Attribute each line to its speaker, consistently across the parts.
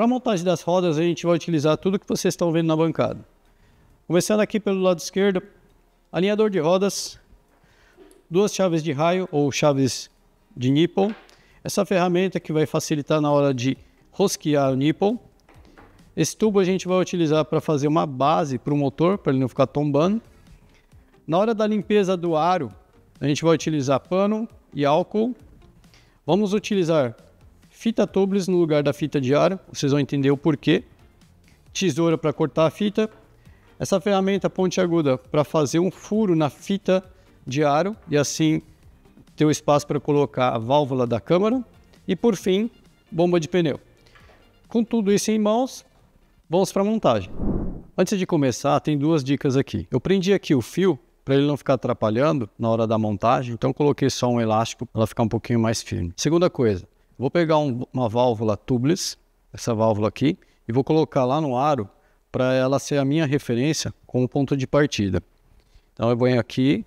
Speaker 1: Para a montagem das rodas, a gente vai utilizar tudo que vocês estão vendo na bancada. Começando aqui pelo lado esquerdo, alinhador de rodas, duas chaves de raio ou chaves de nipple. Essa ferramenta que vai facilitar na hora de rosquear o nipple. Esse tubo a gente vai utilizar para fazer uma base para o motor, para ele não ficar tombando. Na hora da limpeza do aro, a gente vai utilizar pano e álcool. Vamos utilizar fita tubeless no lugar da fita de aro, vocês vão entender o porquê, tesoura para cortar a fita, essa ferramenta pontiaguda para fazer um furo na fita de aro e assim ter o espaço para colocar a válvula da câmara e por fim, bomba de pneu. Com tudo isso em mãos, vamos para a montagem. Antes de começar, tem duas dicas aqui. Eu prendi aqui o fio para ele não ficar atrapalhando na hora da montagem, então coloquei só um elástico para ela ficar um pouquinho mais firme. Segunda coisa, Vou pegar um, uma válvula tubeless, essa válvula aqui, e vou colocar lá no aro para ela ser a minha referência como ponto de partida. Então eu venho aqui,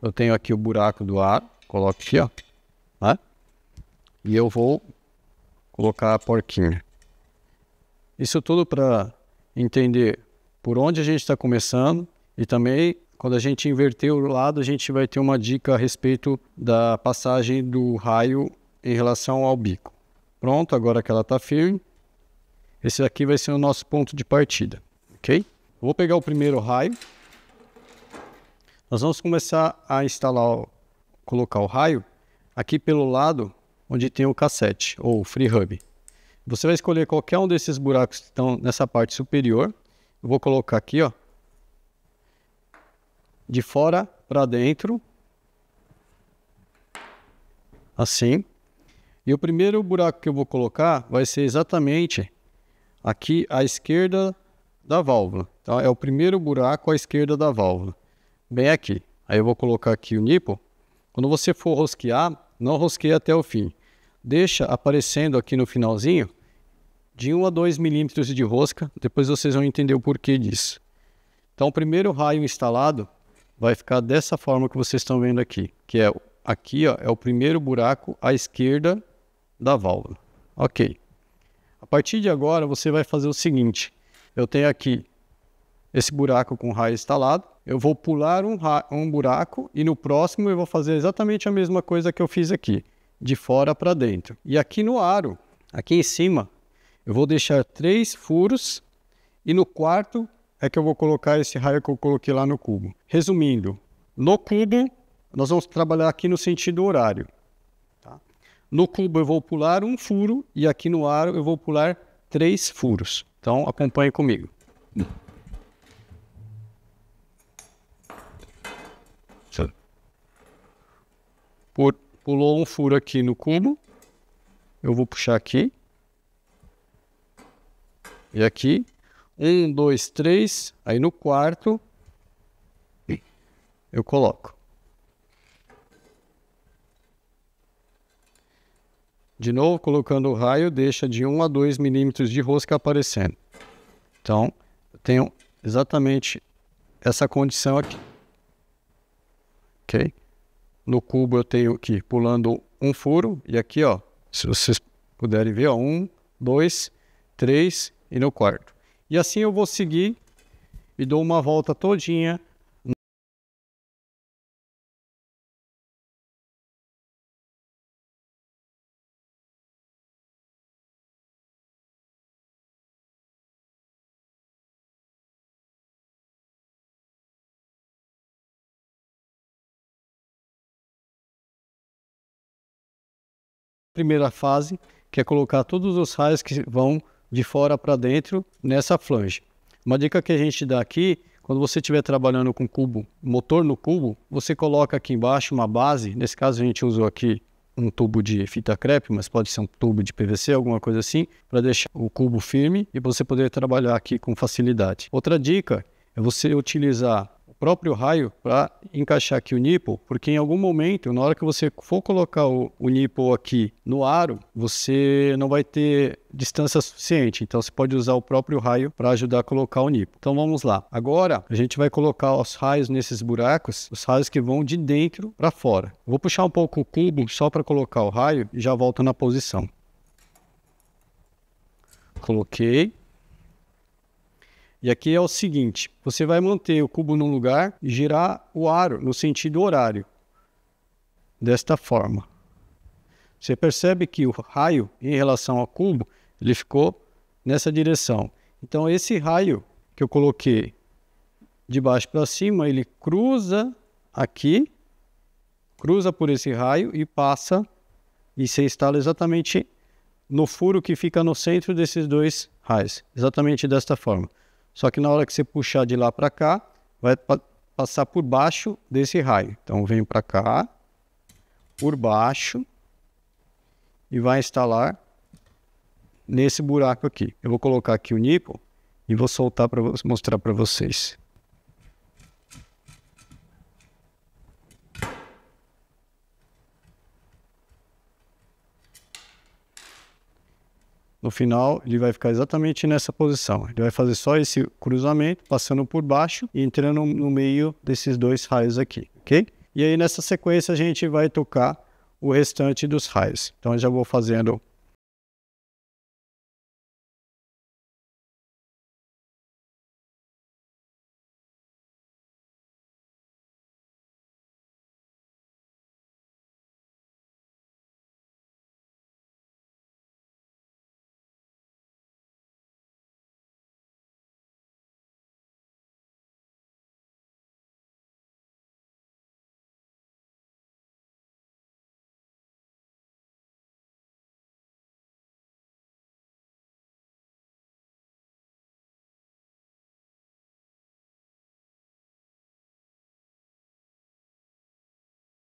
Speaker 1: eu tenho aqui o buraco do aro, coloco aqui, ó, né? E eu vou colocar a porquinha. Isso tudo para entender por onde a gente está começando e também quando a gente inverter o lado, a gente vai ter uma dica a respeito da passagem do raio em relação ao bico. Pronto, agora que ela está firme, esse aqui vai ser o nosso ponto de partida, ok? Vou pegar o primeiro raio. Nós vamos começar a instalar, colocar o raio aqui pelo lado onde tem o cassete ou free hub. Você vai escolher qualquer um desses buracos que estão nessa parte superior. Eu vou colocar aqui, ó, de fora para dentro, assim. E o primeiro buraco que eu vou colocar vai ser exatamente aqui à esquerda da válvula. Então É o primeiro buraco à esquerda da válvula, bem aqui. Aí eu vou colocar aqui o nipple. Quando você for rosquear, não rosqueie até o fim. Deixa aparecendo aqui no finalzinho de 1 a 2 milímetros de rosca. Depois vocês vão entender o porquê disso. Então o primeiro raio instalado vai ficar dessa forma que vocês estão vendo aqui, que é aqui ó, é o primeiro buraco à esquerda da válvula. Ok. A partir de agora, você vai fazer o seguinte. Eu tenho aqui esse buraco com raio instalado. Eu vou pular um, um buraco e no próximo eu vou fazer exatamente a mesma coisa que eu fiz aqui. De fora para dentro. E aqui no aro, aqui em cima, eu vou deixar três furos e no quarto é que eu vou colocar esse raio que eu coloquei lá no cubo. Resumindo, no cubo nós vamos trabalhar aqui no sentido horário. No cubo eu vou pular um furo e aqui no aro eu vou pular três furos. Então acompanhe comigo. Por, pulou um furo aqui no cubo. Eu vou puxar aqui. E aqui. Um, dois, três. Aí no quarto eu coloco. De novo, colocando o raio, deixa de 1 a 2 milímetros de rosca aparecendo. Então, eu tenho exatamente essa condição aqui. Ok? No cubo eu tenho aqui pulando um furo e aqui, ó, se vocês puderem ver, ó, um, dois, três
Speaker 2: e no quarto. E assim eu vou seguir e dou uma volta todinha primeira fase, que é colocar todos os raios que vão de fora para
Speaker 1: dentro nessa flange. Uma dica que a gente dá aqui, quando você estiver trabalhando com cubo, motor no cubo, você coloca aqui embaixo uma base, nesse caso a gente usou aqui um tubo de fita crepe, mas pode ser um tubo de PVC, alguma coisa assim, para deixar o cubo firme e você poder trabalhar aqui com facilidade. Outra dica é você utilizar próprio raio para encaixar aqui o nipple, porque em algum momento, na hora que você for colocar o, o nipple aqui no aro, você não vai ter distância suficiente. Então você pode usar o próprio raio para ajudar a colocar o nipple. Então vamos lá. Agora a gente vai colocar os raios nesses buracos, os raios que vão de dentro para fora. Vou puxar um pouco o cubo só para colocar o raio e já volto na posição. Coloquei. E aqui é o seguinte: você vai manter o cubo num lugar e girar o aro no sentido horário. Desta forma. Você percebe que o raio em relação ao cubo, ele ficou nessa direção. Então esse raio que eu coloquei de baixo para cima, ele cruza aqui, cruza por esse raio e passa e se instala exatamente no furo que fica no centro desses dois raios, exatamente desta forma. Só que na hora que você puxar de lá para cá, vai pa passar por baixo desse raio. Então vem para cá, por baixo e vai instalar nesse buraco aqui. Eu vou colocar aqui o nipple e vou soltar para mostrar para vocês. No final, ele vai ficar exatamente nessa posição. Ele vai fazer só esse cruzamento, passando por baixo e entrando no meio desses dois raios aqui, ok? E aí, nessa sequência, a gente vai tocar o restante
Speaker 2: dos raios. Então, eu já vou fazendo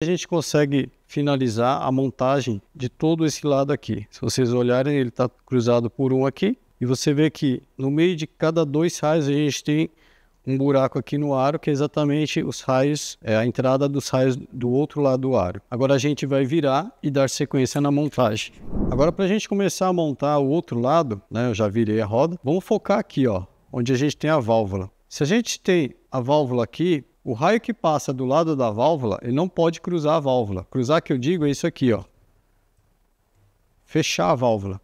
Speaker 2: a gente consegue finalizar a montagem
Speaker 1: de todo esse lado aqui. Se vocês olharem, ele está cruzado por um aqui. E você vê que no meio de cada dois raios a gente tem um buraco aqui no aro, que é exatamente os raios, é a entrada dos raios do outro lado do aro. Agora a gente vai virar e dar sequência na montagem. Agora para a gente começar a montar o outro lado, né, eu já virei a roda, vamos focar aqui, ó, onde a gente tem a válvula. Se a gente tem a válvula aqui, o raio que passa do lado da válvula, ele não pode cruzar a válvula. Cruzar que eu digo é isso aqui, ó. Fechar a válvula.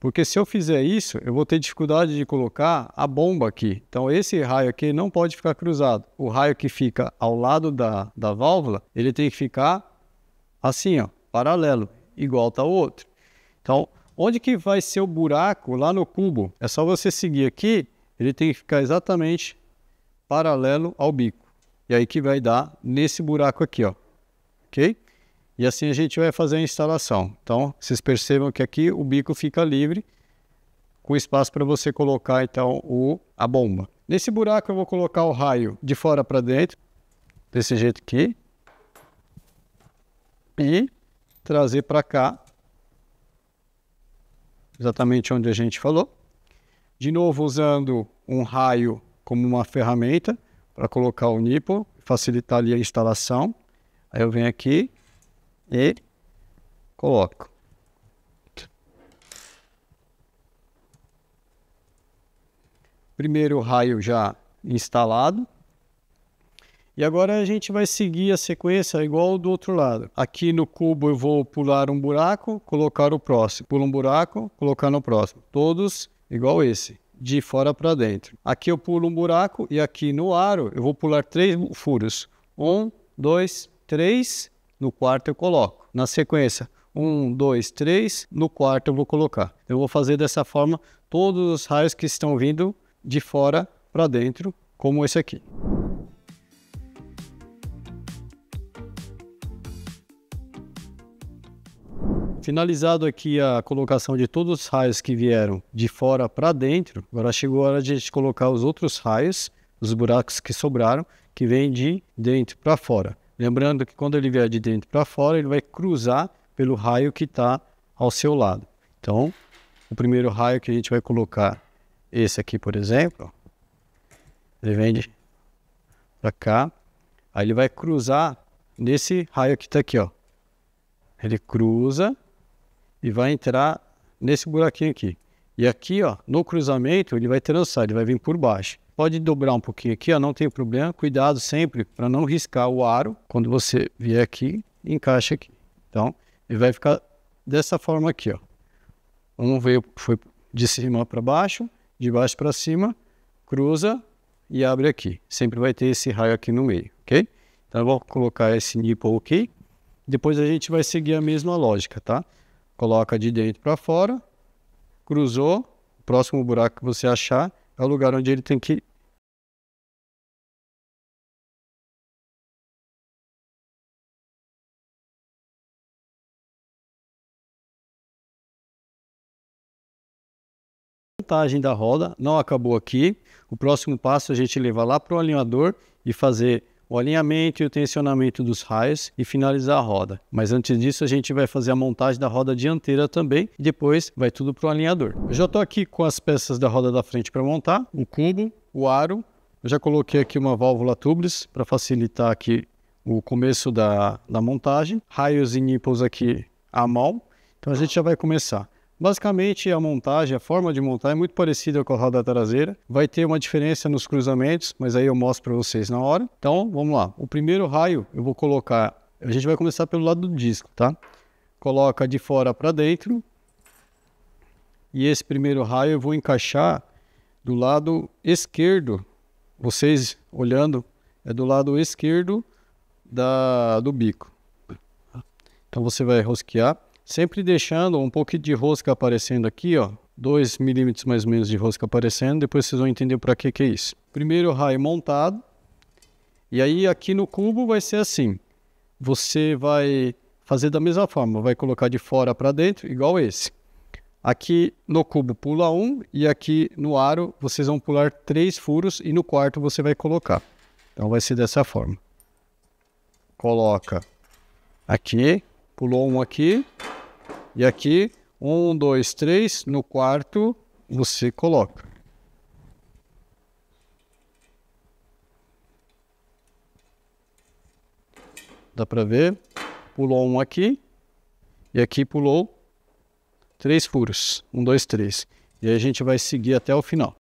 Speaker 1: Porque se eu fizer isso, eu vou ter dificuldade de colocar a bomba aqui. Então esse raio aqui não pode ficar cruzado. O raio que fica ao lado da, da válvula, ele tem que ficar assim, ó, paralelo, igual tá o outro. Então, onde que vai ser o buraco lá no cubo? É só você seguir aqui, ele tem que ficar exatamente paralelo ao bico. E aí que vai dar nesse buraco aqui, ó. Ok? E assim a gente vai fazer a instalação. Então, vocês percebam que aqui o bico fica livre, com espaço para você colocar então o, a bomba. Nesse buraco eu vou colocar o raio de fora para dentro, desse jeito aqui. E trazer para cá, exatamente onde a gente falou. De novo usando um raio como uma ferramenta, para colocar o nipple, facilitar ali a instalação. Aí eu venho aqui e coloco. Primeiro raio já instalado. E agora a gente vai seguir a sequência igual do outro lado. Aqui no cubo eu vou pular um buraco, colocar o próximo. Pula um buraco, colocar no próximo. Todos igual esse de fora para dentro. Aqui eu pulo um buraco e aqui no aro eu vou pular três furos. Um, dois, três. No quarto eu coloco. Na sequência, um, dois, três. No quarto eu vou colocar. Eu vou fazer dessa forma todos os raios que estão vindo de fora para dentro, como esse aqui. finalizado aqui a colocação de todos os raios que vieram de fora para dentro, agora chegou a hora de a gente colocar os outros raios, os buracos que sobraram, que vêm de dentro para fora. Lembrando que quando ele vier de dentro para fora, ele vai cruzar pelo raio que está ao seu lado. Então, o primeiro raio que a gente vai colocar, esse aqui, por exemplo, ele vem de para cá, aí ele vai cruzar nesse raio que está aqui, ó. Ele cruza e vai entrar nesse buraquinho aqui. E aqui, ó, no cruzamento, ele vai trançar, ele vai vir por baixo. Pode dobrar um pouquinho aqui, ó, não tem problema. Cuidado sempre para não riscar o aro quando você vier aqui encaixa aqui. Então, ele vai ficar dessa forma aqui, ó. Um veio, foi de cima para baixo, de baixo para cima, cruza e abre aqui. Sempre vai ter esse raio aqui no meio, ok? Então, eu vou colocar esse nipple aqui. Depois a gente vai seguir a mesma lógica, tá? coloca de dentro para fora, cruzou, o próximo buraco que você
Speaker 2: achar é o lugar onde ele tem que montagem da roda não acabou aqui. O próximo passo é a gente levar lá para o alinhador e fazer o
Speaker 1: alinhamento e o tensionamento dos raios e finalizar a roda. Mas antes disso, a gente vai fazer a montagem da roda dianteira também e depois vai tudo para o alinhador. Eu já estou aqui com as peças da roda da frente para montar, o cubo, o aro. Eu já coloquei aqui uma válvula tubeless para facilitar aqui o começo da, da montagem. Raios e nipples aqui à mão. Então a gente já vai começar. Basicamente, a montagem, a forma de montar é muito parecida com a roda traseira. Vai ter uma diferença nos cruzamentos, mas aí eu mostro para vocês na hora. Então, vamos lá. O primeiro raio eu vou colocar... A gente vai começar pelo lado do disco, tá? Coloca de fora para dentro. E esse primeiro raio eu vou encaixar do lado esquerdo. Vocês olhando, é do lado esquerdo da, do bico. Então, você vai rosquear Sempre deixando um pouquinho de rosca aparecendo aqui, ó. 2 milímetros mais ou menos de rosca aparecendo, depois vocês vão entender para que que é isso. Primeiro raio montado, e aí aqui no cubo vai ser assim, você vai fazer da mesma forma, vai colocar de fora para dentro, igual esse. Aqui no cubo pula um, e aqui no aro vocês vão pular três furos, e no quarto você vai colocar. Então vai ser dessa forma. Coloca aqui, pulou um aqui, e aqui, um, dois, três, no quarto você coloca. Dá para ver? Pulou um aqui e aqui
Speaker 2: pulou três furos. Um, dois, três. E aí a gente vai seguir até o final.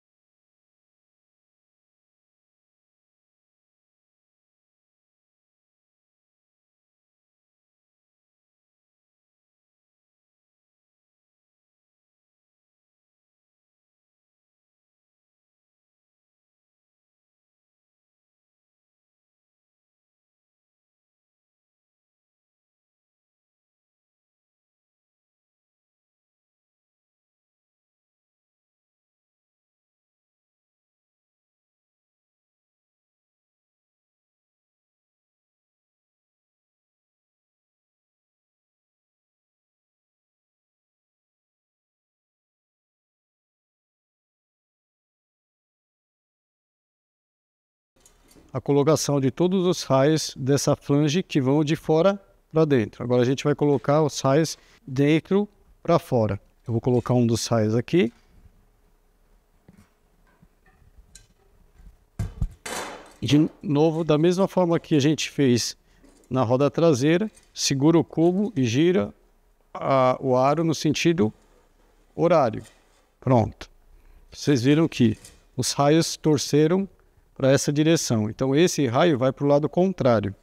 Speaker 2: a colocação de todos os
Speaker 1: raios dessa flange que vão de fora para dentro. Agora a gente vai colocar os raios dentro para fora. Eu vou colocar um dos raios aqui. De novo, da mesma forma que a gente fez na roda traseira, segura o cubo e gira a, o aro no sentido horário. Pronto. Vocês viram que os raios torceram para essa direção. Então esse raio vai para o lado contrário.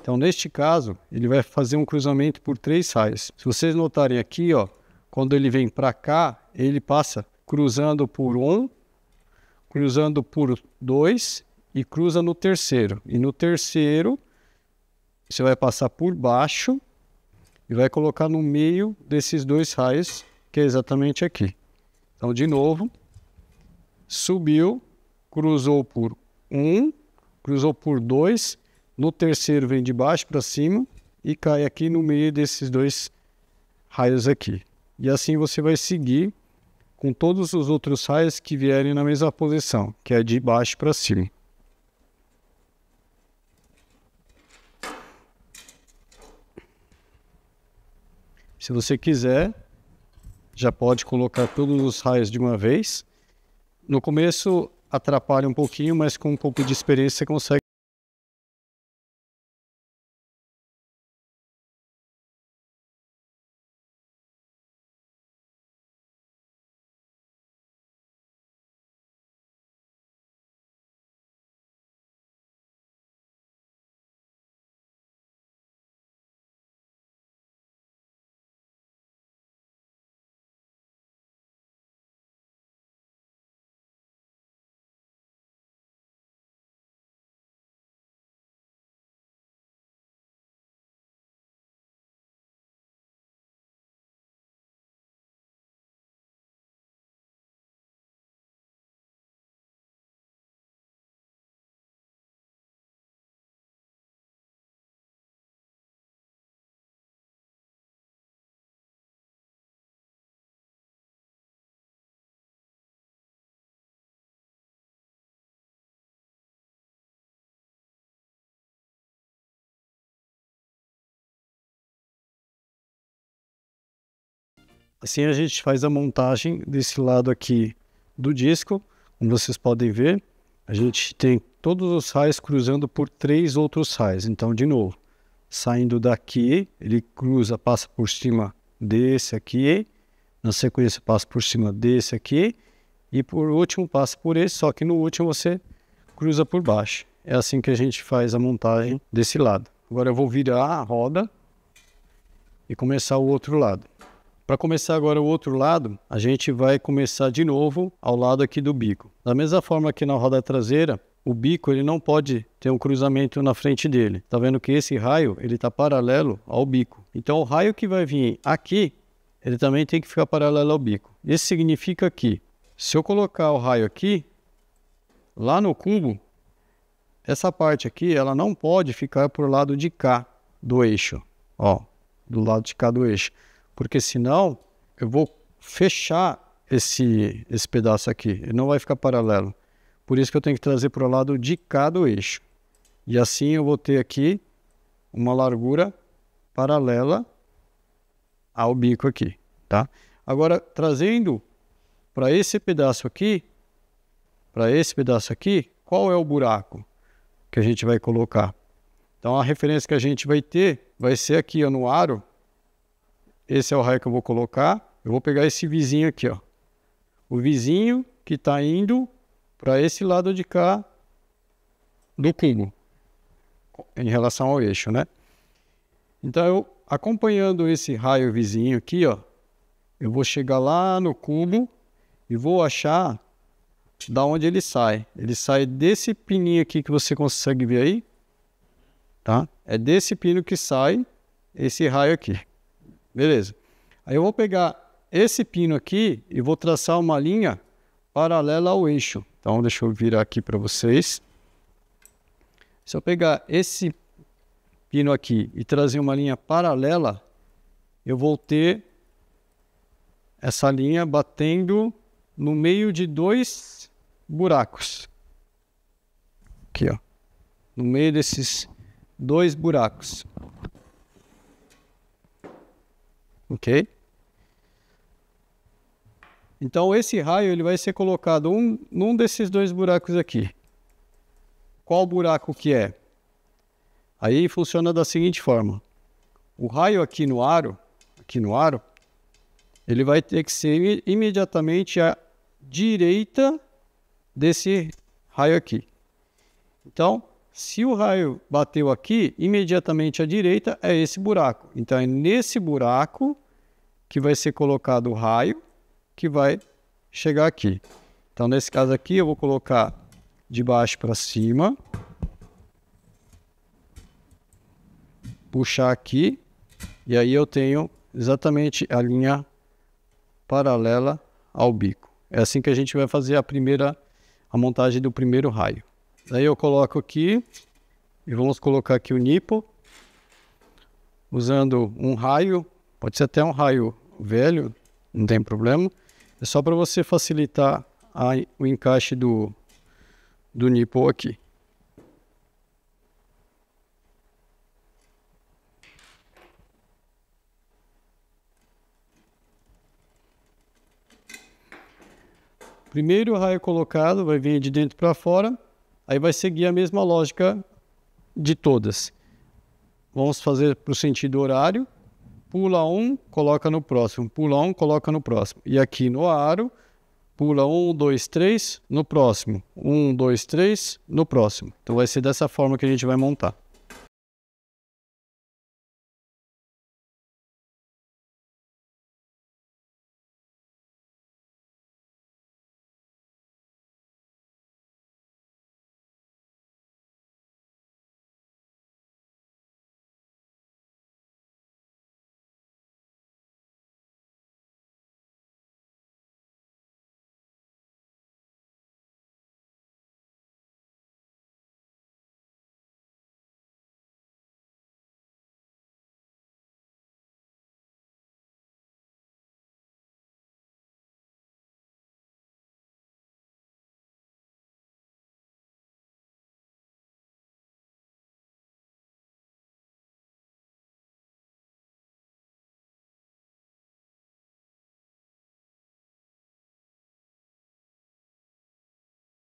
Speaker 1: Então neste caso, ele vai fazer um cruzamento por três raios. Se vocês notarem aqui, ó, quando ele vem para cá, ele passa cruzando por um, cruzando por dois e cruza no terceiro. E no terceiro, você vai passar por baixo e vai colocar no meio desses dois raios, que é exatamente aqui. Então, de novo, subiu, cruzou por um, cruzou por dois, no terceiro vem de baixo para cima e cai aqui no meio desses dois raios aqui. E assim você vai seguir com todos os outros raios que vierem na mesma posição, que é de baixo para cima. Se você quiser, já pode colocar todos os raios de uma vez. No
Speaker 2: começo atrapalha um pouquinho, mas com um pouco de experiência você consegue Assim a gente faz a montagem desse lado aqui do disco,
Speaker 1: como vocês podem ver, a gente tem todos os raios cruzando por três outros raios. Então, de novo, saindo daqui, ele cruza, passa por cima desse aqui, na sequência passa por cima desse aqui, e por último passa por esse, só que no último você cruza por baixo. É assim que a gente faz a montagem desse lado. Agora eu vou virar a roda e começar o outro lado. Para começar agora o outro lado, a gente vai começar de novo ao lado aqui do bico. Da mesma forma que na roda traseira, o bico ele não pode ter um cruzamento na frente dele. Tá vendo que esse raio ele está paralelo ao bico. Então o raio que vai vir aqui, ele também tem que ficar paralelo ao bico. Isso significa que se eu colocar o raio aqui, lá no cubo, essa parte aqui ela não pode ficar para o lado de cá do eixo. Ó, do lado de cá do eixo porque senão eu vou fechar esse, esse pedaço aqui, ele não vai ficar paralelo. Por isso que eu tenho que trazer para o lado de cada eixo. E assim eu vou ter aqui uma largura paralela ao bico aqui, tá? Agora, trazendo para esse pedaço aqui, para esse pedaço aqui, qual é o buraco que a gente vai colocar? Então, a referência que a gente vai ter vai ser aqui ó, no aro, esse é o raio que eu vou colocar, eu vou pegar esse vizinho aqui, ó. O vizinho que está indo para esse lado de cá do cubo, em relação ao eixo, né? Então, eu, acompanhando esse raio vizinho aqui, ó, eu vou chegar lá no cubo e vou achar da onde ele sai. Ele sai desse pininho aqui que você consegue ver aí, tá? É desse pino que sai esse raio aqui. Beleza. Aí eu vou pegar esse pino aqui e vou traçar uma linha paralela ao eixo. Então, deixa eu virar aqui para vocês. Se eu pegar esse pino aqui e trazer uma linha paralela, eu vou ter essa linha batendo no meio de dois buracos. Aqui, ó. No meio desses dois buracos ok? Então esse raio ele vai ser colocado um, num desses dois buracos aqui. Qual buraco que é? Aí funciona da seguinte forma: o raio aqui no aro, aqui no aro, ele vai ter que ser imediatamente à direita desse raio aqui. Então, se o raio bateu aqui, imediatamente à direita é esse buraco. Então é nesse buraco que vai ser colocado o raio que vai chegar aqui. Então nesse caso aqui eu vou colocar de baixo para cima. Puxar aqui e aí eu tenho exatamente a linha paralela ao bico. É assim que a gente vai fazer a primeira a montagem do primeiro raio. Aí eu coloco aqui e vamos colocar aqui o nipo usando um raio, pode ser até um raio velho, não tem problema. É só para você facilitar a, o encaixe do, do nipo aqui. Primeiro raio colocado vai vir de dentro para fora. Aí vai seguir a mesma lógica de todas. Vamos fazer para o sentido horário. Pula um, coloca no próximo. Pula um, coloca no próximo. E aqui no aro, pula um, dois, três, no
Speaker 2: próximo. Um, dois, três, no próximo. Então vai ser dessa forma que a gente vai montar.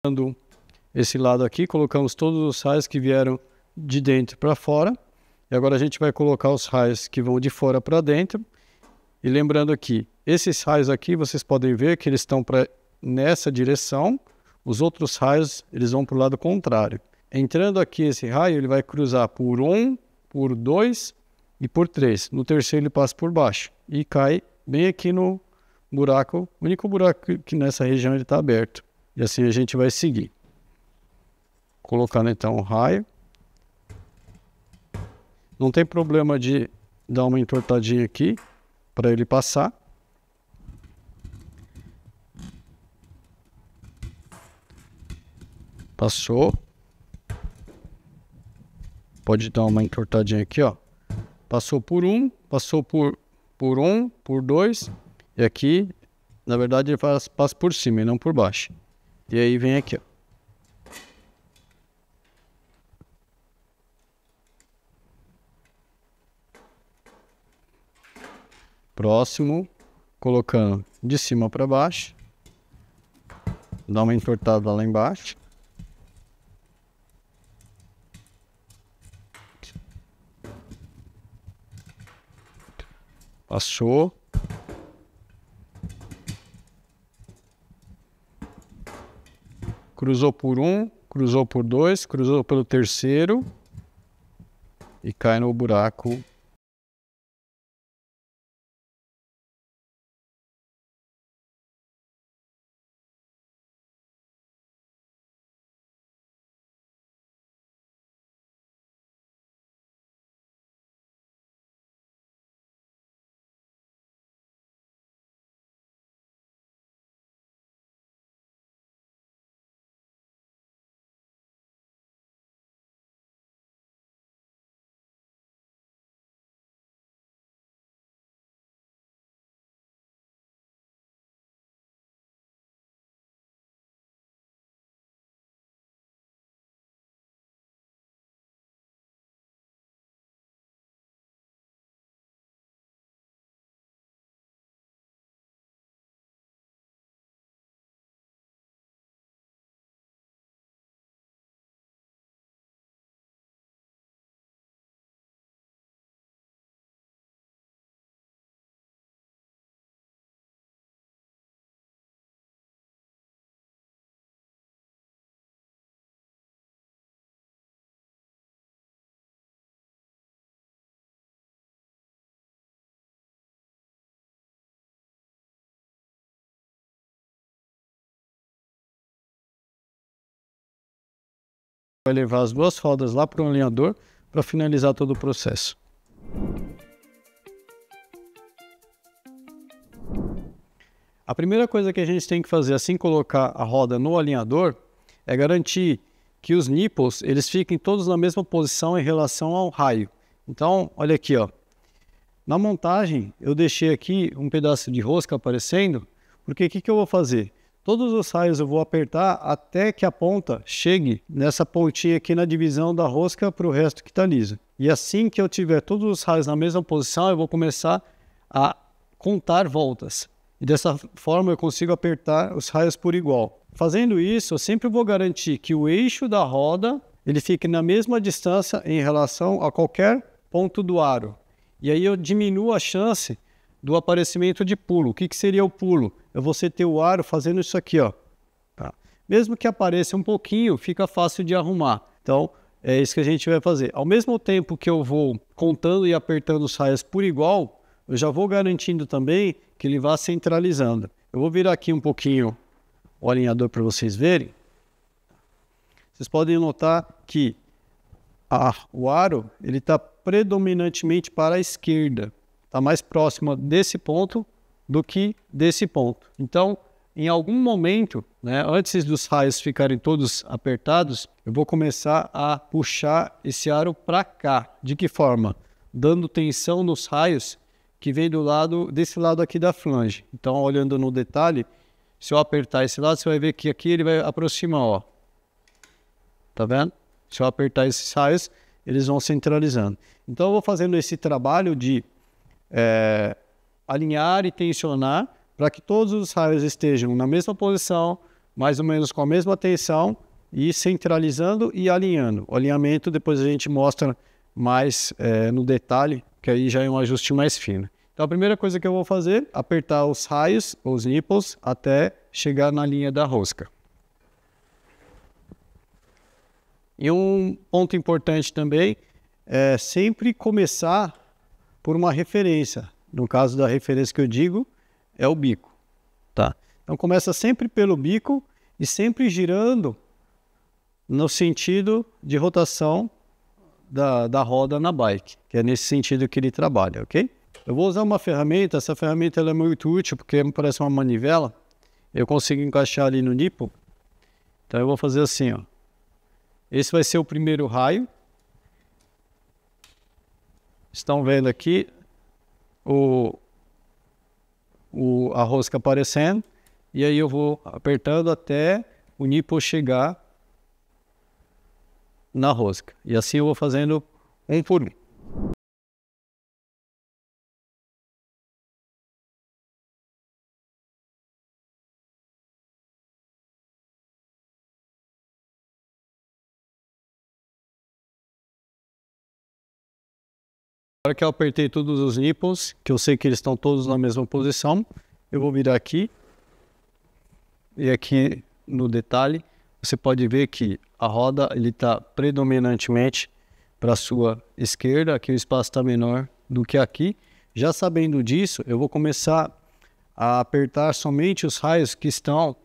Speaker 2: Tirando esse lado aqui, colocamos todos os raios que vieram de dentro para
Speaker 1: fora. E agora a gente vai colocar os raios que vão de fora para dentro. E lembrando aqui, esses raios aqui, vocês podem ver que eles estão pra, nessa direção. Os outros raios, eles vão para o lado contrário. Entrando aqui esse raio, ele vai cruzar por 1, um, por 2 e por 3. No terceiro ele passa por baixo e cai bem aqui no buraco, o único buraco que nessa região ele está aberto. E assim a gente vai seguir. Colocando então o raio. Não tem problema de dar uma entortadinha aqui para ele passar. Passou. Pode dar uma entortadinha aqui, ó. Passou por um, passou por, por um, por dois. E aqui, na verdade, ele passa por cima e não por baixo. E aí vem aqui, ó. Próximo, colocando de cima para baixo. Dá uma entortada lá embaixo. Passou. cruzou por um, cruzou por dois, cruzou pelo terceiro
Speaker 2: e cai no buraco vai levar as duas rodas lá para o alinhador para
Speaker 1: finalizar todo o processo. A primeira coisa que a gente tem que fazer assim colocar a roda no alinhador é garantir que os nipples eles fiquem todos na mesma posição em relação ao raio. Então, olha aqui, ó. Na montagem, eu deixei aqui um pedaço de rosca aparecendo, porque o que, que eu vou fazer? Todos os raios eu vou apertar até que a ponta chegue nessa pontinha aqui na divisão da rosca para o resto que está liso. E assim que eu tiver todos os raios na mesma posição, eu vou começar a contar voltas. E dessa forma eu consigo apertar os raios por igual. Fazendo isso, eu sempre vou garantir que o eixo da roda ele fique na mesma distância em relação a qualquer ponto do aro. E aí eu diminuo a chance do aparecimento de pulo. O que, que seria o pulo? é você ter o aro fazendo isso aqui, ó. Tá? Mesmo que apareça um pouquinho, fica fácil de arrumar. Então, é isso que a gente vai fazer. Ao mesmo tempo que eu vou contando e apertando saias por igual, eu já vou garantindo também que ele vá centralizando. Eu vou virar aqui um pouquinho o alinhador para vocês verem. Vocês podem notar que a, o aro ele está predominantemente para a esquerda. Está mais próximo desse ponto do que desse ponto. Então, em algum momento, né, antes dos raios ficarem todos apertados, eu vou começar a puxar esse aro para cá. De que forma? Dando tensão nos raios que vem do lado desse lado aqui da flange. Então, olhando no detalhe, se eu apertar esse lado, você vai ver que aqui ele vai aproximar, ó. Tá vendo? Se eu apertar esses raios, eles vão centralizando. Então, eu vou fazendo esse trabalho de é, alinhar e tensionar para que todos os raios estejam na mesma posição, mais ou menos com a mesma tensão e centralizando e alinhando. O alinhamento depois a gente mostra mais é, no detalhe, que aí já é um ajuste mais fino. Então a primeira coisa que eu vou fazer, apertar os raios, os nipples, até chegar na linha da rosca. E um ponto importante também é sempre começar por uma referência. No caso da referência que eu digo, é o bico. Tá? Então começa sempre pelo bico e sempre girando no sentido de rotação da, da roda na bike, que é nesse sentido que ele trabalha, ok? Eu vou usar uma ferramenta, essa ferramenta é muito útil porque me parece uma manivela. Eu consigo encaixar ali no nipo. Então eu vou fazer assim, ó. Esse vai ser o primeiro raio. Estão vendo aqui, o, o, a rosca aparecendo, e aí eu vou apertando até o nipple
Speaker 2: chegar na rosca. E assim eu vou fazendo um por um. hora que eu apertei todos os nipples, que eu sei que eles estão todos na mesma
Speaker 1: posição, eu vou virar aqui. E aqui no detalhe, você pode ver que a roda ele está predominantemente para a sua esquerda, aqui o espaço está menor do que aqui. Já sabendo disso, eu vou começar a apertar somente os raios que estão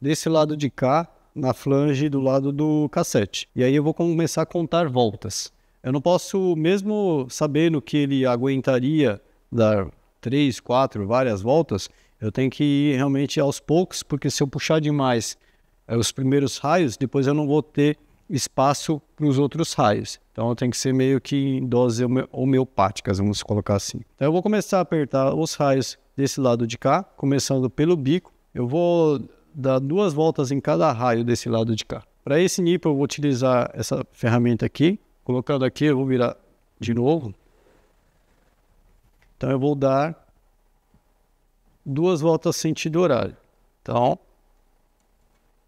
Speaker 1: desse lado de cá, na flange do lado do cassete. E aí eu vou começar a contar voltas. Eu não posso, mesmo sabendo que ele aguentaria dar três, quatro, várias voltas, eu tenho que ir realmente aos poucos, porque se eu puxar demais é, os primeiros raios, depois eu não vou ter espaço para os outros raios. Então tem que ser meio que em doses homeopáticas, vamos colocar assim. Então eu vou começar a apertar os raios desse lado de cá, começando pelo bico. Eu vou dar duas voltas em cada raio desse lado de cá. Para esse nipple eu vou utilizar essa ferramenta aqui, Colocando aqui, eu vou virar de novo. Então, eu vou dar duas voltas sentido horário. Então,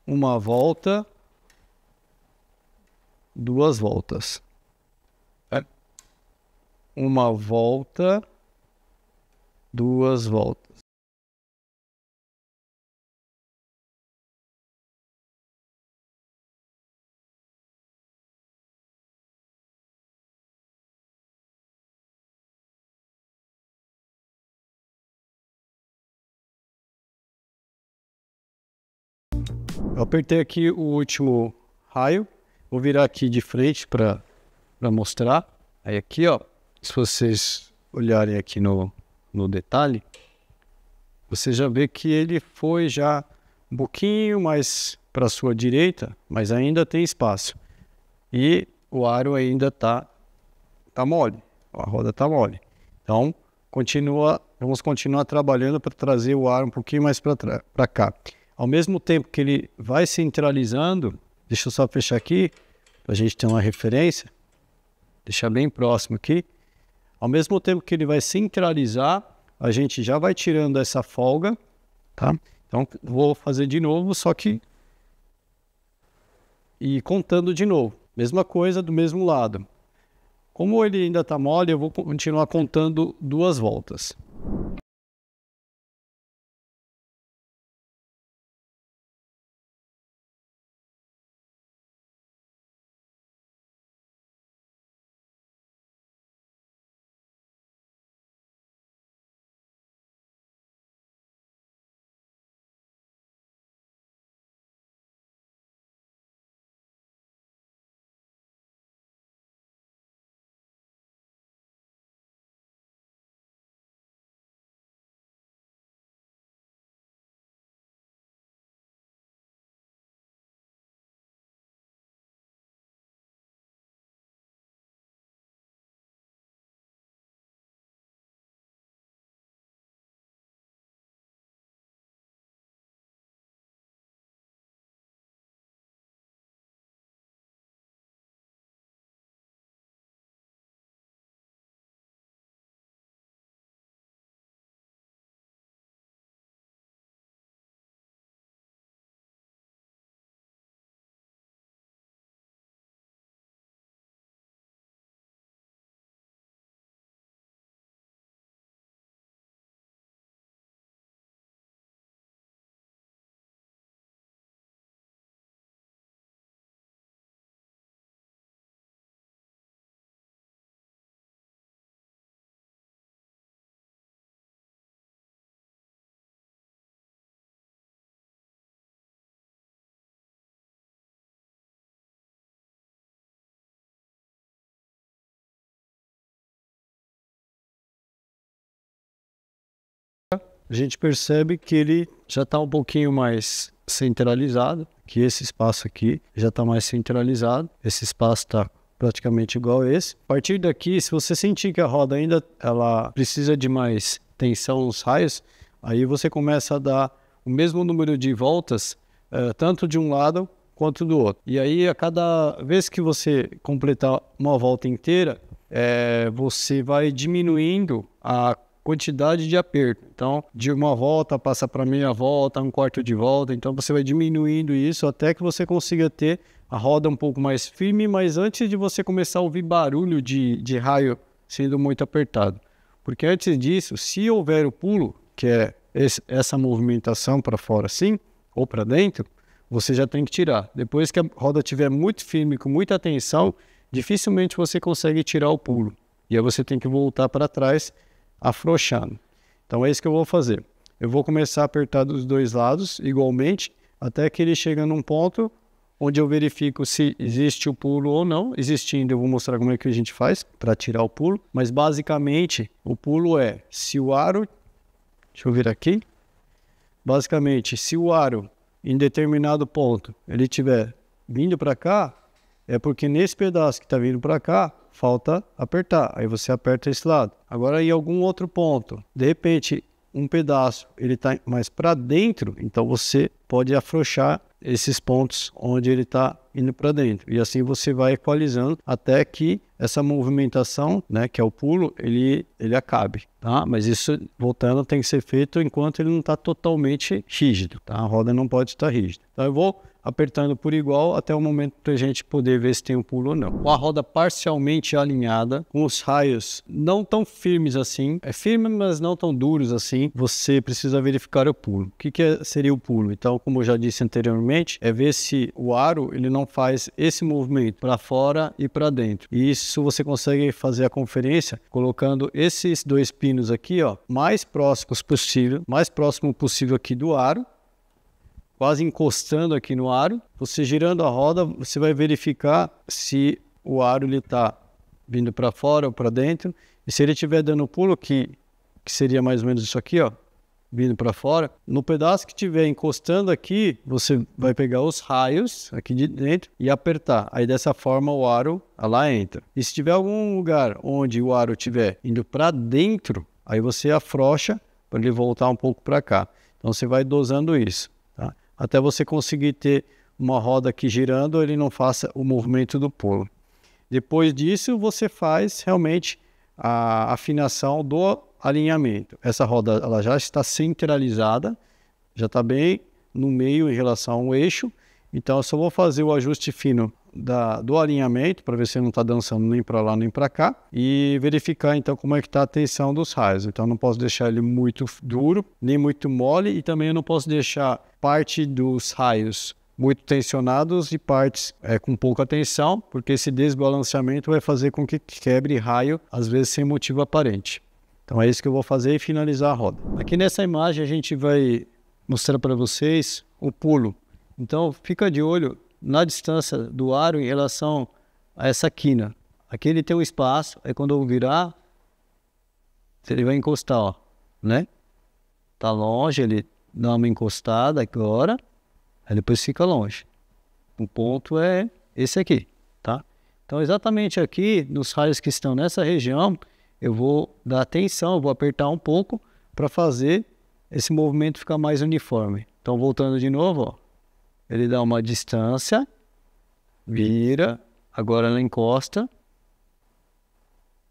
Speaker 1: uma volta, duas voltas.
Speaker 2: É. Uma volta, duas voltas. Eu apertei aqui o último raio. Vou virar aqui de frente para mostrar.
Speaker 1: Aí aqui, ó, se vocês olharem aqui no, no detalhe, você já vê que ele foi já um pouquinho mais para sua direita, mas ainda tem espaço. E o aro ainda tá, tá mole, a roda tá mole. Então, continua, vamos continuar trabalhando para trazer o ar um pouquinho mais para cá. Ao mesmo tempo que ele vai centralizando, deixa eu só fechar aqui, para a gente ter uma referência, deixar bem próximo aqui. Ao mesmo tempo que ele vai centralizar, a gente já vai tirando essa folga, tá? Então, vou fazer de novo, só que... E contando de novo. Mesma coisa do mesmo lado. Como
Speaker 2: ele ainda está mole, eu vou continuar contando duas voltas. a gente percebe que ele já está um pouquinho mais centralizado, que esse espaço
Speaker 1: aqui já está mais centralizado, esse espaço está praticamente igual a esse. A partir daqui, se você sentir que a roda ainda ela precisa de mais tensão nos raios, aí você começa a dar o mesmo número de voltas, eh, tanto de um lado quanto do outro. E aí, a cada vez que você completar uma volta inteira, eh, você vai diminuindo a quantidade de aperto. Então, de uma volta passa para meia volta, um quarto de volta. Então, você vai diminuindo isso até que você consiga ter a roda um pouco mais firme. Mas antes de você começar a ouvir barulho de, de raio sendo muito apertado, porque antes disso, se houver o pulo, que é esse, essa movimentação para fora assim ou para dentro, você já tem que tirar. Depois que a roda estiver muito firme, com muita tensão, dificilmente você consegue tirar o pulo. E aí você tem que voltar para trás afrouxando. Então é isso que eu vou fazer. Eu vou começar a apertar dos dois lados igualmente, até que ele chegue num ponto onde eu verifico se existe o pulo ou não. Existindo, eu vou mostrar como é que a gente faz para tirar o pulo. Mas basicamente, o pulo é se o aro. Deixa eu vir aqui. Basicamente, se o aro em determinado ponto ele tiver vindo para cá, é porque nesse pedaço que está vindo para cá, falta apertar. Aí você aperta esse lado. Agora em algum outro ponto, de repente um pedaço ele está mais para dentro, então você pode afrouxar esses pontos onde ele está indo para dentro. E assim você vai equalizando até que essa movimentação, né, que é o pulo, ele, ele acabe, tá? Mas isso, voltando, tem que ser feito enquanto ele não está totalmente rígido, tá? A roda não pode estar rígida. Então eu vou apertando por igual até o momento para a gente poder ver se tem um pulo ou não. Com a roda parcialmente alinhada, com os raios não tão firmes assim, é firme, mas não tão duros assim, você precisa verificar o pulo. O que, que é, seria o pulo? Então, como eu já disse anteriormente, é ver se o aro ele não faz esse movimento para fora e para dentro. E isso você consegue fazer a conferência colocando esses dois pinos aqui, ó, mais próximos possível, mais próximo possível aqui do aro, quase encostando aqui no aro. Você girando a roda, você vai verificar se o aro está vindo para fora ou para dentro. E se ele estiver dando um pulo, que, que seria mais ou menos isso aqui, ó, vindo para fora, no pedaço que estiver encostando aqui, você vai pegar os raios aqui de dentro e apertar. Aí dessa forma o aro ah lá entra. E se tiver algum lugar onde o aro estiver indo para dentro, aí você afrouxa para ele voltar um pouco para cá. Então você vai dosando isso até você conseguir ter uma roda que girando ele não faça o movimento do pulo. Depois disso, você faz realmente a afinação do alinhamento. Essa roda ela já está centralizada, já está bem no meio em relação ao eixo, então eu só vou fazer o ajuste fino da, do alinhamento para ver se não está dançando nem para lá nem para cá e verificar então como é que está a tensão dos raios. Então não posso deixar ele muito duro nem muito mole e também eu não posso deixar parte dos raios muito tensionados e partes é, com pouca tensão, porque esse desbalanceamento vai fazer com que quebre raio, às vezes sem motivo aparente. Então é isso que eu vou fazer e finalizar a roda. Aqui nessa imagem a gente vai mostrar para vocês o pulo. Então fica de olho na distância do aro em relação a essa quina. Aqui ele tem um espaço, aí quando eu virar, ele vai encostar, ó, né? Tá longe, ele dá uma encostada agora, aí depois fica longe. O ponto é esse aqui, tá? Então exatamente aqui, nos raios que estão nessa região, eu vou dar atenção, vou apertar um pouco para fazer esse movimento ficar mais uniforme. Então voltando de novo, ó. Ele dá uma distância, vira, agora ela encosta,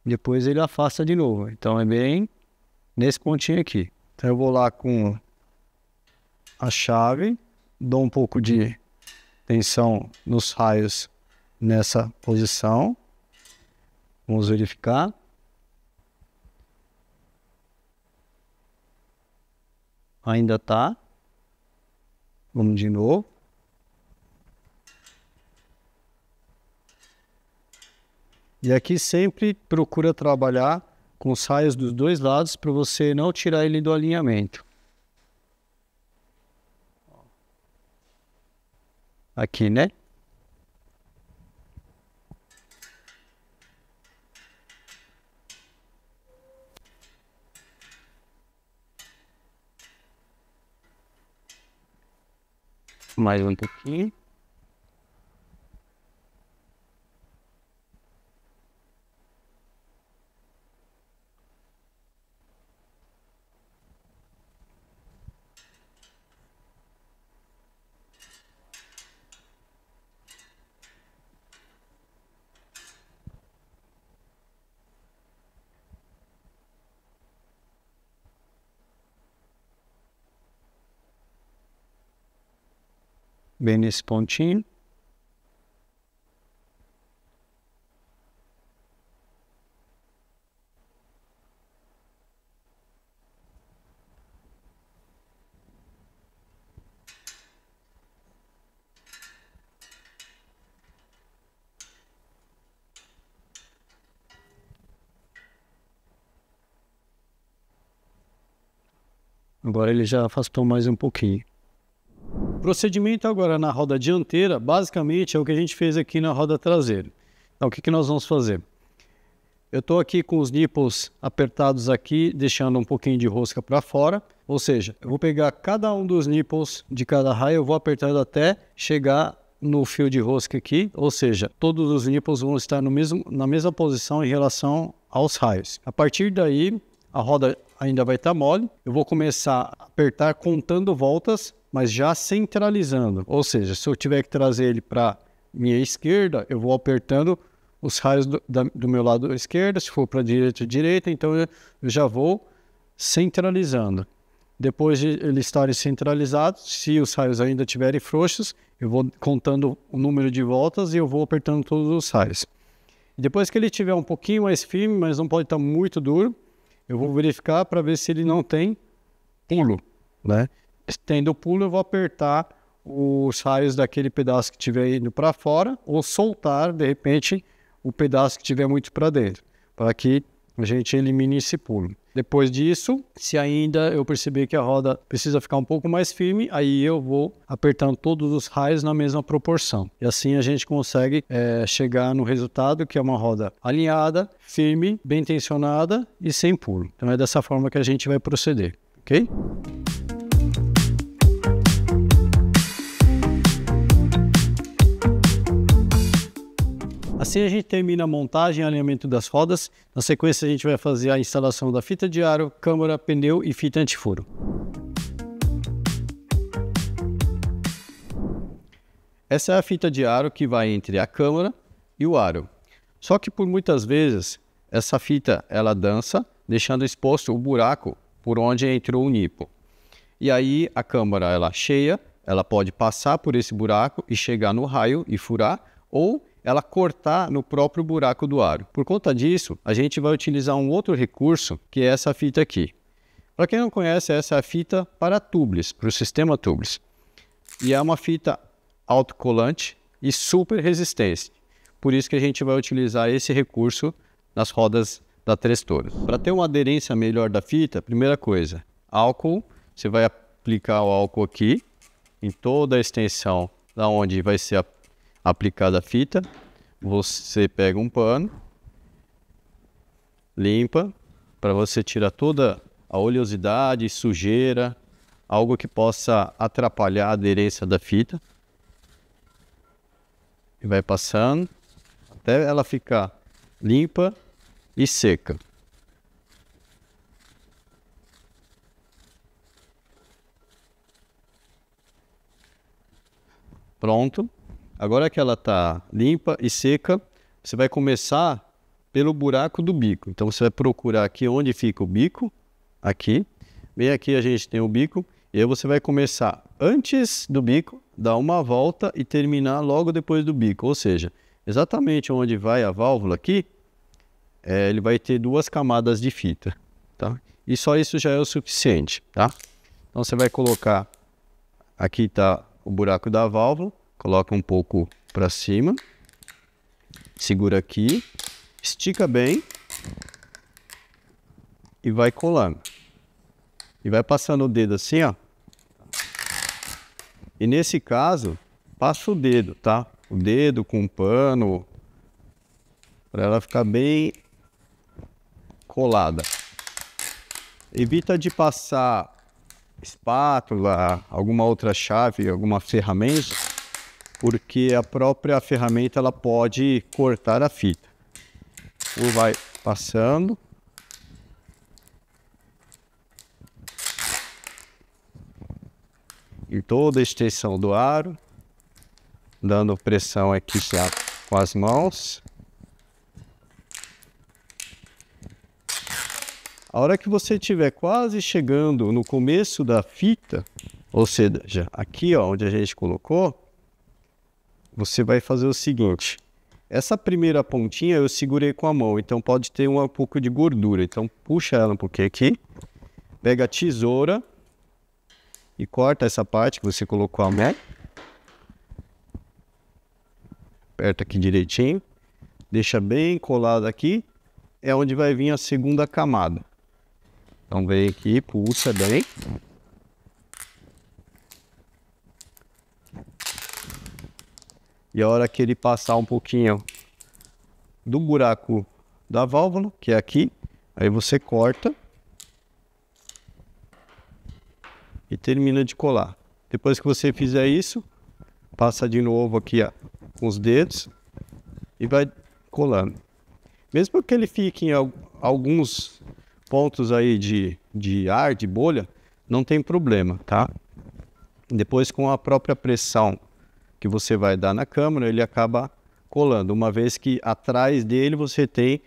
Speaker 1: depois ele afasta de novo. Então é bem nesse pontinho aqui. Então eu vou lá com a chave, dou um pouco de tensão nos raios nessa posição. Vamos verificar. Ainda tá. Vamos de novo. E aqui sempre procura trabalhar com saias dos dois lados para você não tirar ele do alinhamento. Aqui, né? Mais um pouquinho. bem nesse pontinho. Agora ele já afastou mais um pouquinho procedimento agora na roda dianteira, basicamente, é o que a gente fez aqui na roda traseira. Então, o que, que nós vamos fazer? Eu estou aqui com os nipples apertados aqui, deixando um pouquinho de rosca para fora. Ou seja, eu vou pegar cada um dos nipples de cada raio, eu vou apertando até chegar no fio de rosca aqui. Ou seja, todos os nipples vão estar no mesmo, na mesma posição em relação aos raios. A partir daí, a roda ainda vai estar tá mole. Eu vou começar a apertar contando voltas mas já centralizando. Ou seja, se eu tiver que trazer ele para minha esquerda, eu vou apertando os raios do, da, do meu lado esquerdo, se for para a direita, direita, então eu, eu já vou centralizando. Depois de eles estarem centralizados, se os raios ainda estiverem frouxos, eu vou contando o número de voltas e eu vou apertando todos os raios. Depois que ele tiver um pouquinho mais firme, mas não pode estar muito duro, eu vou verificar para ver se ele não tem pulo, né? estendo o pulo, eu vou apertar os raios daquele pedaço que estiver indo para fora ou soltar, de repente, o pedaço que estiver muito para dentro, para que a gente elimine esse pulo. Depois disso, se ainda eu perceber que a roda precisa ficar um pouco mais firme, aí eu vou apertando todos os raios na mesma proporção. E assim a gente consegue é, chegar no resultado que é uma roda alinhada, firme, bem tensionada e sem pulo. Então é dessa forma que a gente vai proceder, ok? Assim a gente termina a montagem e alinhamento das rodas. Na sequência a gente vai fazer a instalação da fita de aro, câmara, pneu e fita antifuro. Essa é a fita de aro que vai entre a câmara e o aro. Só que por muitas vezes essa fita ela dança, deixando exposto o buraco por onde entrou o nipo. E aí a câmara ela cheia, ela pode passar por esse buraco e chegar no raio e furar, ou ela cortar no próprio buraco do aro. Por conta disso, a gente vai utilizar um outro recurso, que é essa fita aqui. Para quem não conhece, essa é a fita para tubos, para o sistema tubos. E é uma fita autocolante e super resistente. Por isso que a gente vai utilizar esse recurso nas rodas da Três Para ter uma aderência melhor da fita, primeira coisa, álcool. Você vai aplicar o álcool aqui, em toda a extensão da onde vai ser a aplicada a fita, você pega um pano, limpa, para você tirar toda a oleosidade, sujeira, algo que possa atrapalhar a aderência da fita. E vai passando até ela ficar limpa e seca. Pronto. Agora que ela está limpa e seca, você vai começar pelo buraco do bico. Então você vai procurar aqui onde fica o bico, aqui. Bem aqui a gente tem o bico. E aí você vai começar antes do bico, dar uma volta e terminar logo depois do bico. Ou seja, exatamente onde vai a válvula aqui, é, ele vai ter duas camadas de fita. Tá? E só isso já é o suficiente. Tá? Então você vai colocar, aqui está o buraco da válvula. Coloca um pouco para cima. Segura aqui. Estica bem. E vai colando. E vai passando o dedo assim, ó. E nesse caso, passa o dedo, tá? O dedo com um pano. Para ela ficar bem colada. Evita de passar espátula, alguma outra chave, alguma ferramenta, porque a própria ferramenta ela pode cortar a fita. Ou vai passando. em toda a extensão do aro, dando pressão aqui já com as mãos. A hora que você estiver quase chegando no começo da fita, ou seja, aqui ó, onde a gente colocou, você vai fazer o seguinte. Essa primeira pontinha eu segurei com a mão, então pode ter um pouco de gordura. Então puxa ela um pouquinho aqui, pega a tesoura e corta essa parte que você colocou a mão. Aperta aqui direitinho, deixa bem colado aqui, é onde vai vir a segunda camada. Então vem aqui, pulsa bem. E a hora que ele passar um pouquinho do buraco da válvula, que é aqui, aí você corta e termina de colar. Depois que você fizer isso, passa de novo aqui ó, com os dedos e vai colando. Mesmo que ele fique em alguns pontos aí de, de ar, de bolha, não tem problema, tá? Depois com a própria pressão que você vai dar na câmera, ele acaba colando, uma vez que atrás dele você tem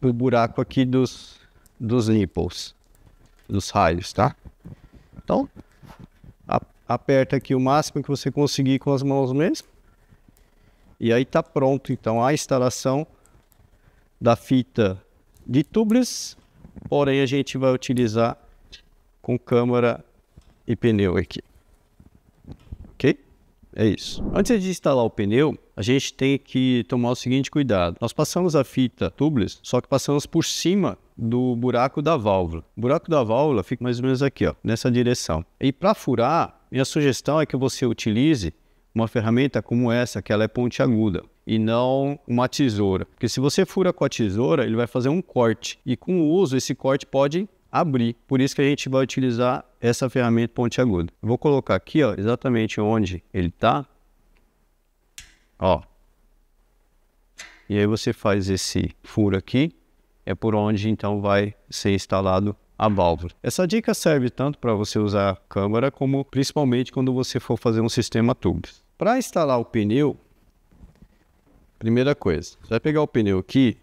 Speaker 1: o buraco aqui dos, dos nipples, dos raios, tá? Então, a, aperta aqui o máximo que você conseguir com as mãos mesmo. E aí tá pronto, então, a instalação da fita de tubles porém a gente vai utilizar com câmara e pneu aqui. É isso. Antes de instalar o pneu, a gente tem que tomar o seguinte cuidado. Nós passamos a fita tubeless, só que passamos por cima do buraco da válvula. O buraco da válvula fica mais ou menos aqui, ó, nessa direção. E para furar, minha sugestão é que você utilize uma ferramenta como essa, que ela é pontiaguda e não uma tesoura. Porque se você fura com a tesoura, ele vai fazer um corte e com o uso esse corte pode abrir. Por isso que a gente vai utilizar essa ferramenta ponte aguda. Vou colocar aqui ó, exatamente onde ele está. Ó. E aí você faz esse furo aqui. É por onde então vai ser instalado a válvula. Essa dica serve tanto para você usar a câmara como principalmente quando você for fazer um sistema tubos. Para instalar o pneu, primeira coisa, você vai pegar o pneu aqui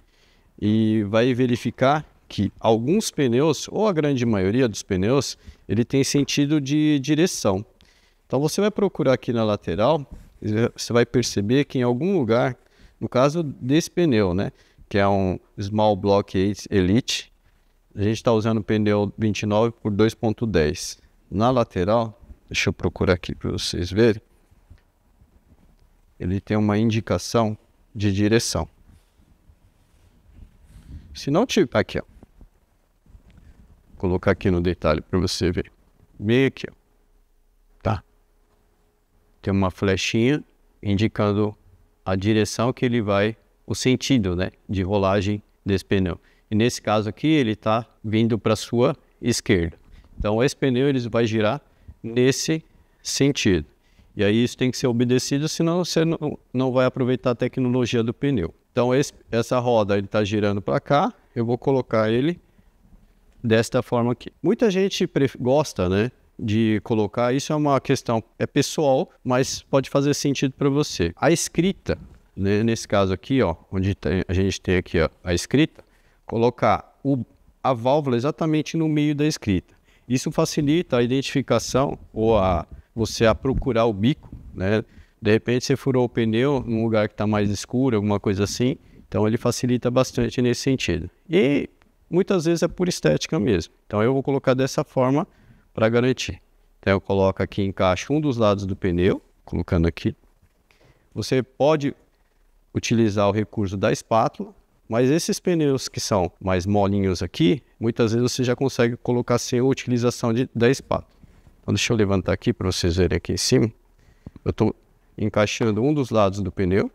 Speaker 1: e vai verificar que alguns pneus, ou a grande maioria dos pneus, ele tem sentido de direção. Então você vai procurar aqui na lateral, você vai perceber que em algum lugar, no caso desse pneu, né, que é um Small Block Elite, a gente está usando o pneu 29 por 2.10. Na lateral, deixa eu procurar aqui para vocês verem, ele tem uma indicação de direção. Se não tiver. Aqui, ó colocar aqui no detalhe para você ver. Bem aqui, ó. tá? Tem uma flechinha indicando a direção que ele vai, o sentido, né, de rolagem desse pneu. E nesse caso aqui, ele está vindo para sua esquerda. Então, esse pneu ele vai girar nesse sentido. E aí isso tem que ser obedecido, senão você não, não vai aproveitar a tecnologia do pneu. Então, esse, essa roda ele está girando para cá, eu vou colocar ele desta forma aqui. Muita gente gosta, né? De colocar, isso é uma questão, é pessoal, mas pode fazer sentido para você. A escrita, né, nesse caso aqui, ó, onde tem, a gente tem aqui ó, a escrita, colocar o, a válvula exatamente no meio da escrita. Isso facilita a identificação ou a, você a procurar o bico, né? De repente você furou o pneu num lugar que está mais escuro, alguma coisa assim. Então ele facilita bastante nesse sentido. E Muitas vezes é por estética mesmo. Então eu vou colocar dessa forma para garantir. Então eu coloco aqui, encaixo um dos lados do pneu, colocando aqui. Você pode utilizar o recurso da espátula, mas esses pneus que são mais molinhos aqui, muitas vezes você já consegue colocar sem a utilização de, da espátula. Então deixa eu levantar aqui para vocês verem aqui em cima. Eu estou encaixando um dos lados do pneu,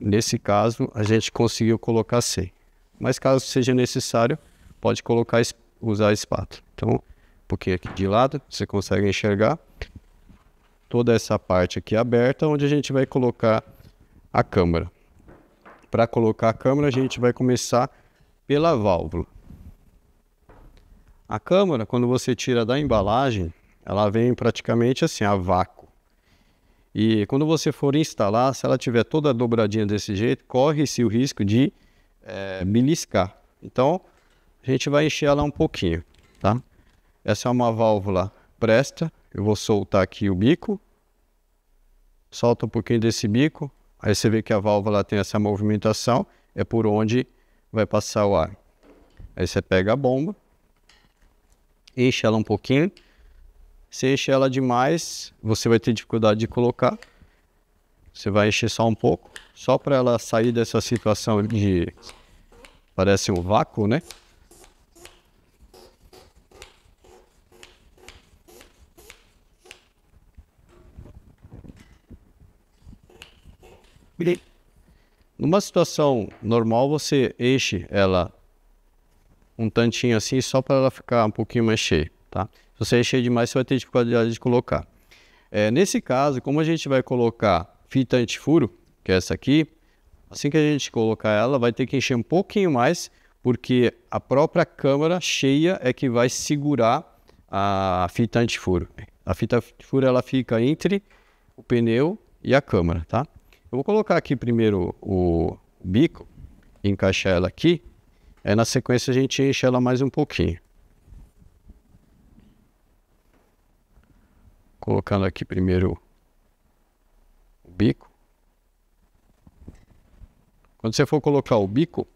Speaker 1: Nesse caso, a gente conseguiu colocar 100. Mas caso seja necessário, pode colocar usar a espátula. Então, um pouquinho aqui de lado, você consegue enxergar toda essa parte aqui aberta, onde a gente vai colocar a câmera. Para colocar a câmera a gente vai começar pela válvula. A câmera quando você tira da embalagem, ela vem praticamente assim, a vácuo. E quando você for instalar, se ela tiver toda dobradinha desse jeito, corre-se o risco de é, beliscar. Então, a gente vai encher ela um pouquinho, tá? Essa é uma válvula presta. Eu vou soltar aqui o bico. Solta um pouquinho desse bico. Aí você vê que a válvula tem essa movimentação. É por onde vai passar o ar. Aí você pega a bomba, enche ela um pouquinho se encher ela demais, você vai ter dificuldade de colocar. Você vai encher só um pouco, só para ela sair dessa situação de parece um vácuo, né? Numa situação normal, você enche ela um tantinho assim só para ela ficar um pouquinho mais cheia, tá? Se você encher é demais, você vai ter dificuldade de colocar. É, nesse caso, como a gente vai colocar fita antifuro, que é essa aqui, assim que a gente colocar ela, vai ter que encher um pouquinho mais, porque a própria câmara cheia é que vai segurar a fita antifuro. A fita antifuro ela fica entre o pneu e a câmara, tá? Eu vou colocar aqui primeiro o bico, encaixar ela aqui, é na sequência a gente enche ela mais um pouquinho. colocando aqui primeiro o bico. Quando você for colocar o bico,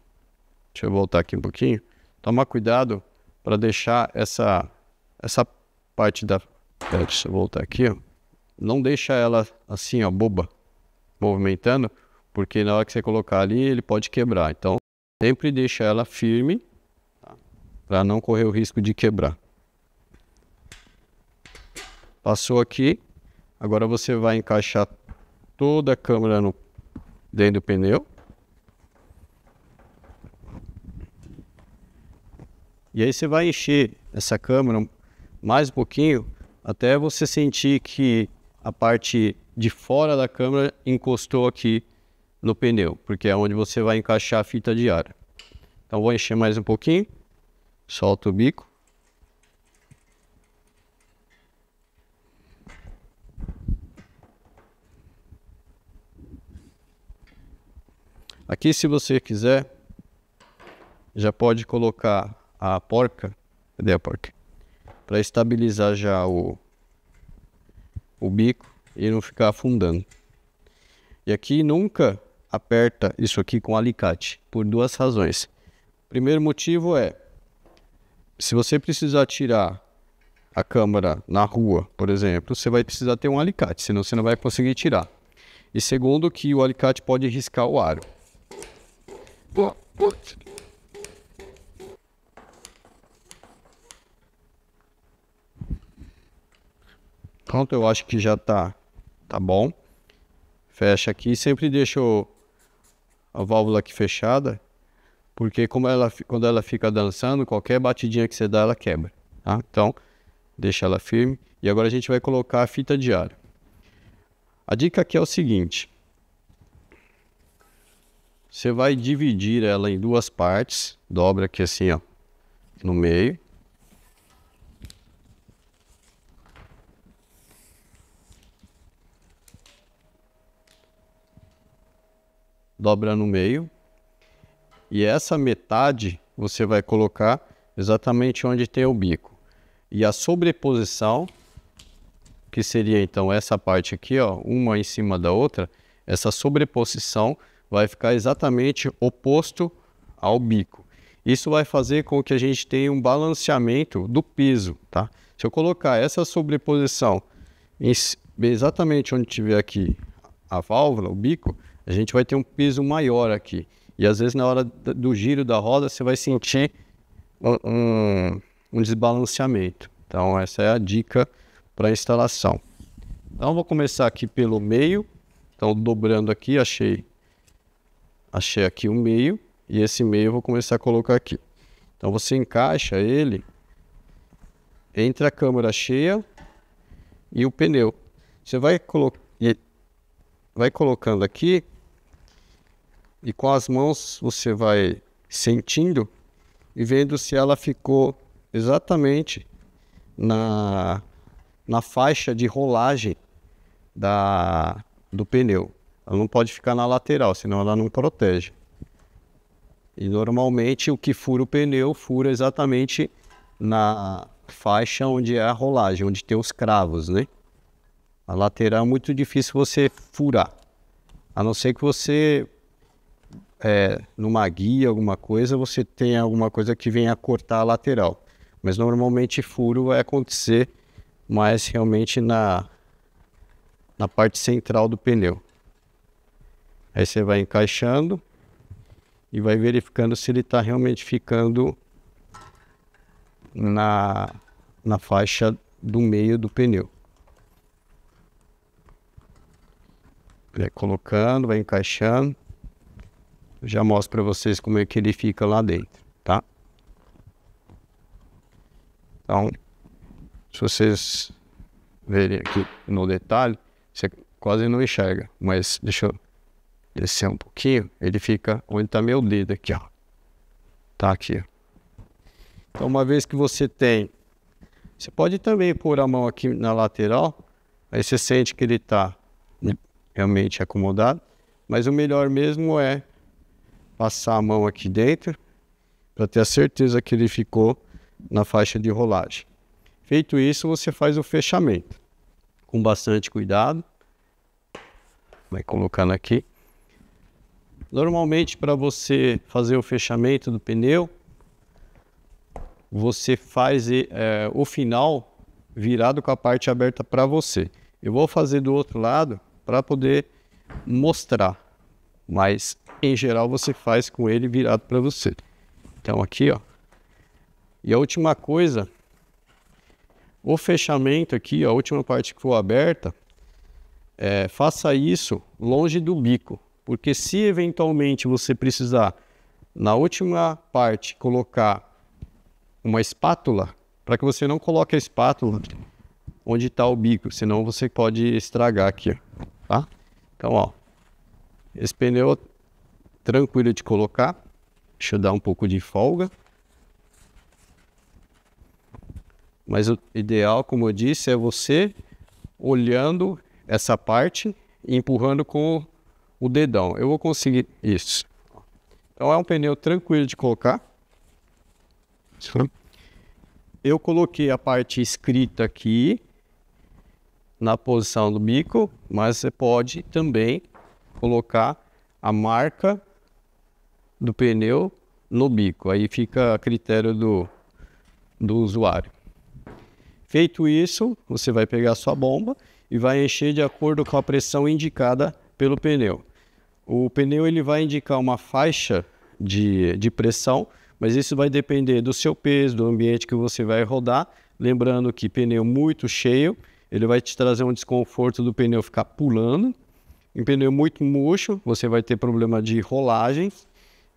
Speaker 1: deixa eu voltar aqui um pouquinho, tomar cuidado para deixar essa, essa parte da... Deixa eu voltar aqui, ó. não deixa ela assim, ó, boba, movimentando, porque na hora que você colocar ali, ele pode quebrar. Então, sempre deixa ela firme, tá? para não correr o risco de quebrar. Passou aqui, agora você vai encaixar toda a câmera no, dentro do pneu. E aí você vai encher essa câmera mais um pouquinho até você sentir que a parte de fora da câmera encostou aqui no pneu, porque é onde você vai encaixar a fita de ar. Então vou encher mais um pouquinho, solta o bico. Aqui, se você quiser, já pode colocar a porca. Cadê a porca? Para estabilizar já o, o bico e não ficar afundando. E aqui nunca aperta isso aqui com alicate, por duas razões. Primeiro motivo é, se você precisar tirar a câmera na rua, por exemplo, você vai precisar ter um alicate, senão você não vai conseguir tirar. E segundo que o alicate pode riscar o aro. Pronto, eu acho que já tá, tá bom. Fecha aqui, sempre o a válvula aqui fechada, porque como ela, quando ela fica dançando, qualquer batidinha que você dá, ela quebra. Tá? Então, deixa ela firme. E agora a gente vai colocar a fita de ar. A dica aqui é o seguinte, você vai dividir ela em duas partes. Dobra aqui assim, ó, no meio. Dobra no meio. E essa metade você vai colocar exatamente onde tem o bico. E a sobreposição, que seria então essa parte aqui, ó, uma em cima da outra, essa sobreposição vai ficar exatamente oposto ao bico. Isso vai fazer com que a gente tenha um balanceamento do piso, tá? Se eu colocar essa sobreposição exatamente onde tiver aqui a válvula, o bico, a gente vai ter um piso maior aqui. E às vezes na hora do giro da roda você vai sentir um, um desbalanceamento. Então essa é a dica para instalação. Então vou começar aqui pelo meio, então dobrando aqui, achei achei aqui o meio e esse meio eu vou começar a colocar aqui. Então você encaixa ele entre a câmera cheia e o pneu. Você vai, colo vai colocando aqui e com as mãos você vai sentindo e vendo se ela ficou exatamente na, na faixa de rolagem da, do pneu. Ela não pode ficar na lateral, senão ela não protege. E normalmente o que fura o pneu fura exatamente na faixa onde é a rolagem, onde tem os cravos, né? A lateral é muito difícil você furar. A não ser que você, é, numa guia, alguma coisa, você tenha alguma coisa que venha cortar a lateral. Mas normalmente furo vai acontecer mais realmente na, na parte central do pneu. Aí você vai encaixando e vai verificando se ele está realmente ficando na, na faixa do meio do pneu. Vai colocando, vai encaixando. Já mostro para vocês como é que ele fica lá dentro, tá? Então, se vocês verem aqui no detalhe, você quase não enxerga, mas deixa eu descer um pouquinho, ele fica onde está meu dedo aqui, ó. Tá aqui. Então, uma vez que você tem, você pode também pôr a mão aqui na lateral, aí você sente que ele está realmente acomodado, mas o melhor mesmo é passar a mão aqui dentro para ter a certeza que ele ficou na faixa de rolagem. Feito isso, você faz o fechamento com bastante cuidado. Vai colocando aqui. Normalmente, para você fazer o fechamento do pneu, você faz é, o final virado com a parte aberta para você. Eu vou fazer do outro lado para poder mostrar, mas em geral você faz com ele virado para você. Então aqui, ó. E a última coisa, o fechamento aqui, a última parte que for aberta, é, faça isso longe do bico. Porque se eventualmente você precisar, na última parte, colocar uma espátula, para que você não coloque a espátula onde está o bico, senão você pode estragar aqui, tá? Então, ó, esse pneu tranquilo de colocar. Deixa eu dar um pouco de folga. Mas o ideal, como eu disse, é você olhando essa parte e empurrando com o dedão. Eu vou conseguir isso. Então é um pneu tranquilo de colocar. Eu coloquei a parte escrita aqui na posição do bico, mas você pode também colocar a marca do pneu no bico. Aí fica a critério do, do usuário. Feito isso, você vai pegar sua bomba e vai encher de acordo com a pressão indicada pelo pneu. O pneu ele vai indicar uma faixa de, de pressão, mas isso vai depender do seu peso, do ambiente que você vai rodar. Lembrando que pneu muito cheio, ele vai te trazer um desconforto do pneu ficar pulando. Em pneu muito murcho, você vai ter problema de rolagem.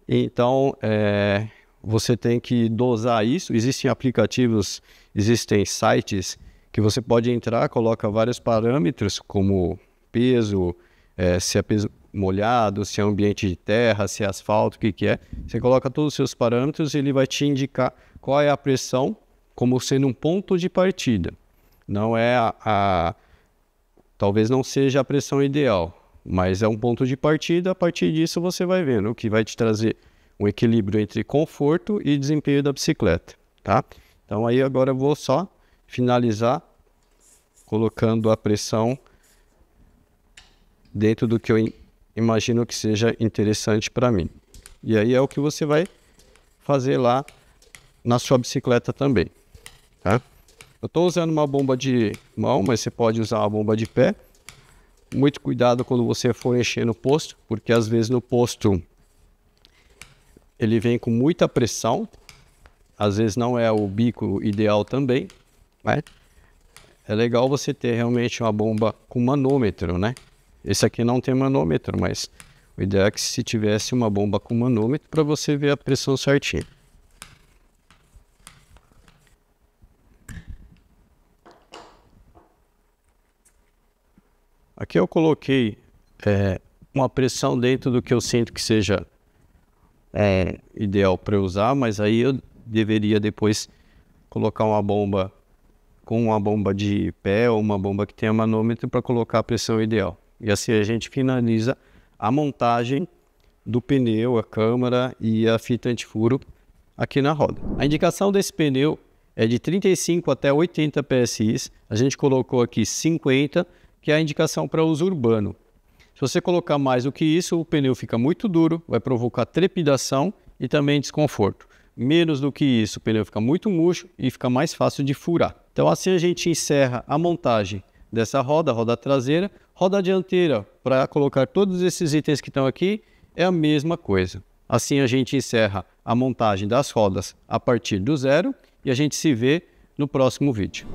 Speaker 1: Então, é, você tem que dosar isso. Existem aplicativos, existem sites que você pode entrar, coloca vários parâmetros, como peso, é, se é peso molhado, se é ambiente de terra, se é asfalto, o que, que é. Você coloca todos os seus parâmetros e ele vai te indicar qual é a pressão como sendo um ponto de partida. Não é a, a talvez não seja a pressão ideal, mas é um ponto de partida. A partir disso você vai vendo o que vai te trazer um equilíbrio entre conforto e desempenho da bicicleta, tá? Então aí agora eu vou só finalizar colocando a pressão dentro do que eu imagino que seja interessante para mim. E aí é o que você vai fazer lá na sua bicicleta também. Tá? Eu estou usando uma bomba de mão, mas você pode usar uma bomba de pé. Muito cuidado quando você for encher no posto, porque às vezes no posto ele vem com muita pressão. Às vezes não é o bico ideal também, né? É legal você ter realmente uma bomba com manômetro, né? Esse aqui não tem manômetro, mas o ideal é que se tivesse uma bomba com manômetro para você ver a pressão certinha. Aqui eu coloquei é, uma pressão dentro do que eu sinto que seja é, ideal para usar, mas aí eu deveria depois colocar uma bomba com uma bomba de pé ou uma bomba que tenha manômetro para colocar a pressão ideal. E assim a gente finaliza a montagem do pneu, a câmara e a fita antifuro aqui na roda. A indicação desse pneu é de 35 até 80 PSI. A gente colocou aqui 50, que é a indicação para uso urbano. Se você colocar mais do que isso, o pneu fica muito duro, vai provocar trepidação e também desconforto. Menos do que isso, o pneu fica muito murcho e fica mais fácil de furar. Então assim a gente encerra a montagem dessa roda, roda traseira, Roda dianteira, para colocar todos esses itens que estão aqui, é a mesma coisa. Assim a gente encerra a montagem das rodas a partir do zero e a gente se vê no próximo vídeo.